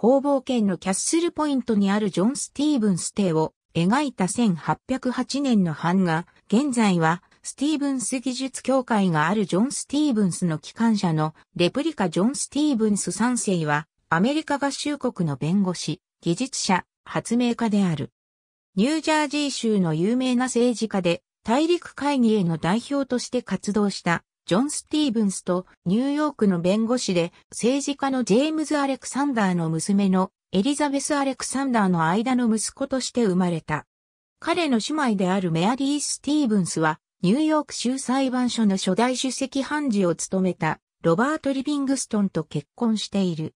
方房圏のキャッスルポイントにあるジョン・スティーブンス邸を描いた1808年の版画、現在はスティーブンス技術協会があるジョン・スティーブンスの機関車のレプリカジョン・スティーブンス3世はアメリカ合衆国の弁護士、技術者、発明家である。ニュージャージー州の有名な政治家で大陸会議への代表として活動したジョン・スティーブンスとニューヨークの弁護士で政治家のジェームズ・アレクサンダーの娘のエリザベス・アレクサンダーの間の息子として生まれた。彼の姉妹であるメアリー・スティーブンスはニューヨーク州裁判所の初代主席判事を務めたロバート・リビングストンと結婚している。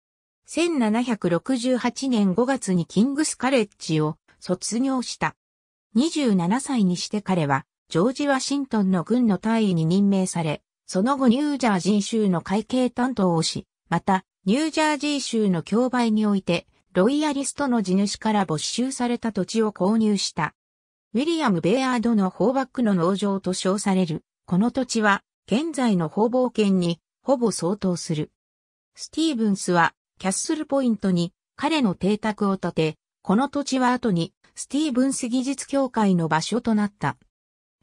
1768年5月にキングスカレッジを卒業した。27歳にして彼はジョージ・ワシントンの軍の大尉に任命され、その後ニュージャージー州の会計担当をし、また、ニュージャージー州の競売において、ロイヤリストの地主から没収された土地を購入した。ウィリアム・ベアードのホーバックの農場と称される、この土地は、現在の方々圏に、ほぼ相当する。スティーブンスは、キャッスルポイントに、彼の邸宅を建て、この土地は後に、スティーブンス技術協会の場所となった。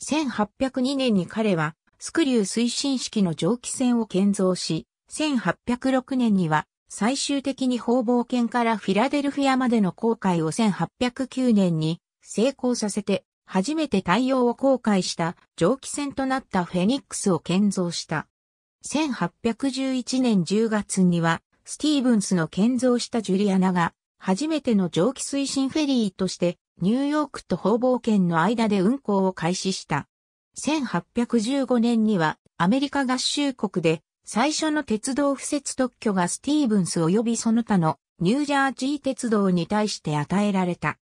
1802年に彼は、スクリュー推進式の蒸気船を建造し、1806年には最終的に方々圏からフィラデルフィアまでの航海を1809年に成功させて、初めて太陽を航海した蒸気船となったフェニックスを建造した。1811年10月には、スティーブンスの建造したジュリアナが、初めての蒸気推進フェリーとして、ニューヨークと方々圏の間で運航を開始した。1815年にはアメリカ合衆国で最初の鉄道敷設特許がスティーブンス及びその他のニュージャージー鉄道に対して与えられた。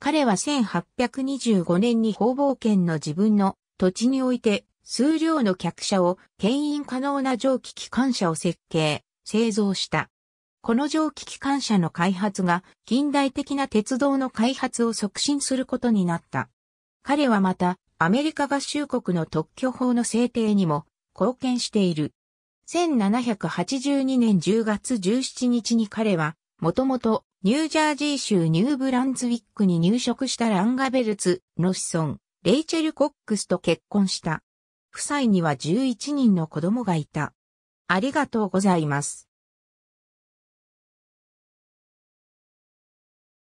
彼は1825年に方々圏の自分の土地において数量の客車を牽引可能な蒸気機関車を設計、製造した。この蒸気機関車の開発が近代的な鉄道の開発を促進することになった。彼はまたアメリカ合衆国の特許法の制定にも貢献している。1782年10月17日に彼は、もともとニュージャージー州ニューブランズウィックに入植したランガベルツの子孫、レイチェル・コックスと結婚した。夫妻には11人の子供がいた。ありがとうございます。